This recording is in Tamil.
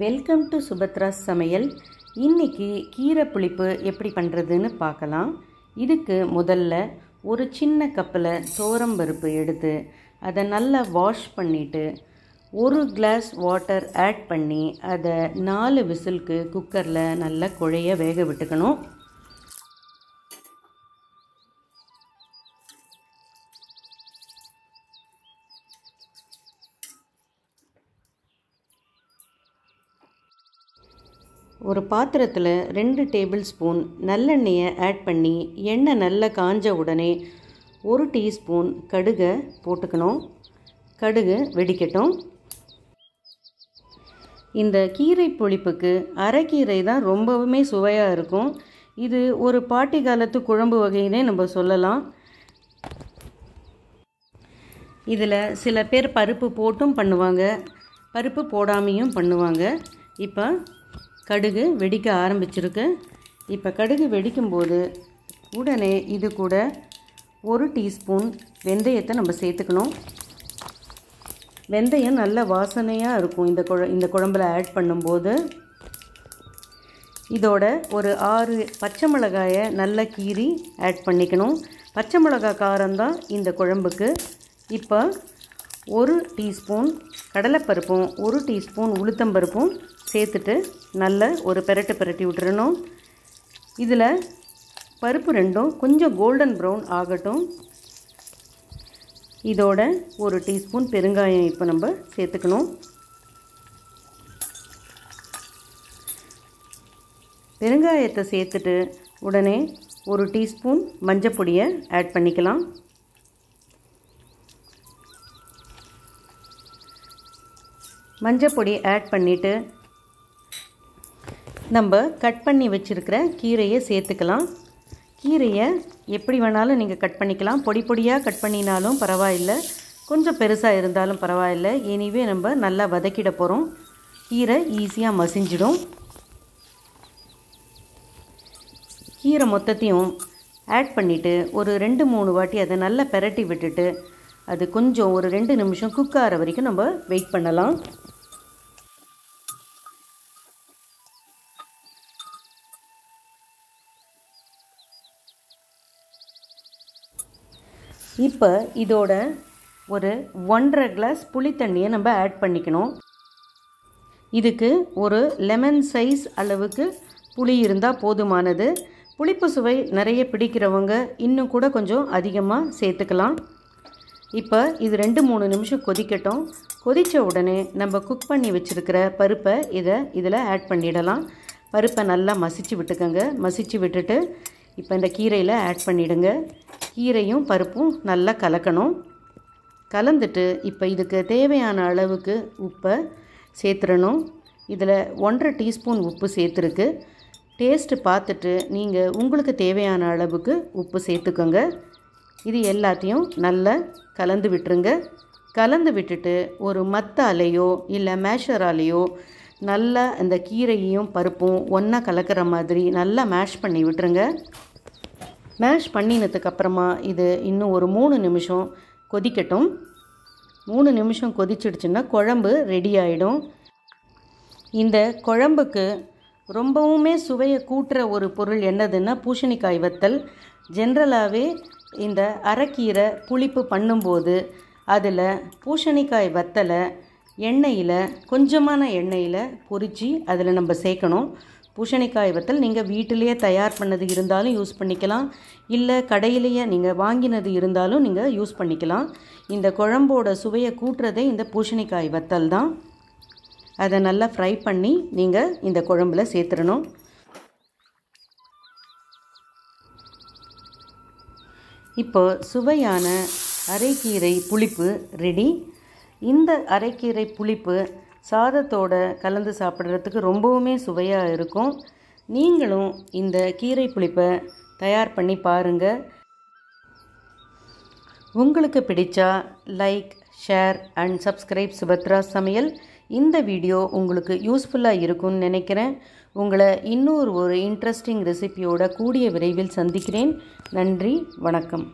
வெல்கம் டு சுபத்ரா சமையல் இன்றைக்கி கீரை புளிப்பு எப்படி பண்ணுறதுன்னு பார்க்கலாம் இதுக்கு முதல்ல ஒரு சின்ன கப்பில் தோரம் பருப்பு எடுத்து அதை நல்லா வாஷ் பண்ணிவிட்டு ஒரு கிளாஸ் வாட்டர் ஆட் பண்ணி அதை நாலு விசிலுக்கு குக்கரில் நல்லா குழைய வேக விட்டுக்கணும் ஒரு பாத்திரத்தில் ரெண்டு டேபிள் ஸ்பூன் நல்லெண்ணெயை ஆட் பண்ணி எண்ணெய் நல்லா காஞ்ச உடனே ஒரு டீஸ்பூன் கடுகை போட்டுக்கணும் கடுகு வெடிக்கட்டும் இந்த கீரை பொழிப்புக்கு அரைக்கீரை தான் ரொம்பவுமே சுவையாக இருக்கும் இது ஒரு பாட்டி காலத்து குழம்பு வகையினே நம்ம சொல்லலாம் இதில் சில பேர் பருப்பு போட்டும் பண்ணுவாங்க பருப்பு போடாமையும் பண்ணுவாங்க இப்போ கடுகு வெடிக்க ஆரம்பிச்சிருக்கு இப்போ கடுகு வெடிக்கும்போது உடனே இது கூட ஒரு டீஸ்பூன் வெந்தயத்தை நம்ம சேர்த்துக்கணும் வெந்தயம் நல்ல வாசனையாக இருக்கும் இந்த குழ இந்த குழம்புல ஆட் பண்ணும்போது இதோட ஒரு ஆறு பச்சை மிளகாயை நல்லா கீறி ஆட் பண்ணிக்கணும் பச்சை மிளகாய் காரம்தான் இந்த குழம்புக்கு இப்போ ஒரு டீஸ்பூன் கடலைப்பருப்பும் ஒரு டீஸ்பூன் உளுத்தம்பருப்பும் சேர்த்துட்டு நல்ல ஒரு பெரட்டு பெரட்டி விட்டுறணும் இதில் பருப்பு ரெண்டும் கொஞ்சம் கோல்டன் ப்ரௌன் ஆகட்டும் இதோட ஒரு டீஸ்பூன் பெருங்காயம் இப்போ நம்ம சேர்த்துக்கணும் பெருங்காயத்தை சேர்த்துட்டு உடனே ஒரு டீஸ்பூன் மஞ்சப்பொடியை ஆட் பண்ணிக்கலாம் மஞ்சப்பொடி ஆட் பண்ணிவிட்டு நம்ம கட் பண்ணி வச்சுருக்கிற கீரையை சேர்த்துக்கலாம் கீரையை எப்படி வேணாலும் நீங்கள் கட் பண்ணிக்கலாம் பொடி பொடியாக கட் பண்ணினாலும் பரவாயில்லை கொஞ்சம் பெருசாக இருந்தாலும் பரவாயில்ல எனிவே நம்ம நல்லா வதக்கிட போகிறோம் கீரை ஈஸியாக மசிஞ்சிடும் கீரை மொத்தத்தையும் ஆட் பண்ணிவிட்டு ஒரு ரெண்டு மூணு வாட்டி அதை நல்லா பெரட்டி விட்டுட்டு அது கொஞ்சம் ஒரு ரெண்டு நிமிஷம் குக் ஆகிற வரைக்கும் நம்ம வெயிட் பண்ணலாம் இப்போ இதோட ஒரு ஒன்றரை கிளாஸ் புளி தண்ணியை நம்ம ஆட் பண்ணிக்கணும் இதுக்கு ஒரு லெமன் சைஸ் அளவுக்கு புளி இருந்தால் போதுமானது புளிப்பு சுவை நிறைய பிடிக்கிறவங்க இன்னும் கூட கொஞ்சம் அதிகமாக சேர்த்துக்கலாம் இப்போ இது ரெண்டு மூணு நிமிஷம் கொதிக்கட்டும் கொதித்த உடனே நம்ம குக் பண்ணி வச்சுருக்கிற பருப்பை இதை இதில் ஆட் பண்ணிடலாம் பருப்பை நல்லா மசிச்சு விட்டுக்கோங்க மசிச்சு விட்டுட்டு இப்போ இந்த கீரையில் ஆட் பண்ணிவிடுங்க கீரையும் பருப்பும் நல்லா கலக்கணும் கலந்துட்டு இப்போ இதுக்கு தேவையான அளவுக்கு உப்பை சேர்த்துடணும் இதில் ஒன்றரை டீஸ்பூன் உப்பு சேர்த்துருக்கு டேஸ்ட்டு பார்த்துட்டு நீங்கள் உங்களுக்கு தேவையான அளவுக்கு உப்பு சேர்த்துக்கோங்க இது எல்லாத்தையும் நல்லா கலந்து விட்டுருங்க கலந்து விட்டுட்டு ஒரு மத்தாலேயோ இல்லை மேஷராலேயோ நல்லா அந்த கீரையும் பருப்பும் ஒன்றா கலக்கிற மாதிரி நல்லா மேஷ் பண்ணி விட்டுருங்க மேஷ் பண்ணினதுக்கப்புறமா இது இன்னும் ஒரு மூணு நிமிஷம் கொதிக்கட்டும் மூணு நிமிஷம் கொதிச்சிடுச்சுன்னா குழம்பு ரெடி ஆகிடும் இந்த குழம்புக்கு ரொம்பவுமே சுவையை கூட்டுற ஒரு பொருள் என்னதுன்னா பூசணிக்காய் வத்தல் ஜென்ரலாகவே இந்த அரைக்கீரை புளிப்பு பண்ணும்போது அதில் பூசணிக்காய் வத்தலை எண்ணெயில் கொஞ்சமான எண்ணெயில் பொறிச்சு அதில் நம்ம சேர்க்கணும் பூஷணிக்காய் வத்தல் நீங்கள் வீட்டிலேயே தயார் பண்ணது இருந்தாலும் யூஸ் பண்ணிக்கலாம் இல்லை கடையிலேயே நீங்கள் வாங்கினது இருந்தாலும் நீங்கள் யூஸ் பண்ணிக்கலாம் இந்த குழம்போட சுவையை கூட்டுறதே இந்த பூஷணிக்காய் வத்தல் தான் அதை நல்லா ஃப்ரை பண்ணி நீங்கள் இந்த குழம்புல சேர்த்துடணும் இப்போ சுவையான அரைக்கீரை புளிப்பு ரெடி இந்த அரைக்கீரை புளிப்பு சாதத்தோட கலந்து சாப்பிட்றதுக்கு ரொம்பவுமே சுவையாக இருக்கும் நீங்களும் இந்த கீரை புளிப்பை தயார் பண்ணி பாருங்கள் உங்களுக்கு பிடிச்சா like share and subscribe Subhadra சமையல் இந்த வீடியோ உங்களுக்கு யூஸ்ஃபுல்லாக இருக்கும்னு நினைக்கிறேன் உங்களை இன்னொரு ஒரு இன்ட்ரெஸ்டிங் ரெசிபியோட கூடிய விரைவில் சந்திக்கிறேன் நன்றி வணக்கம்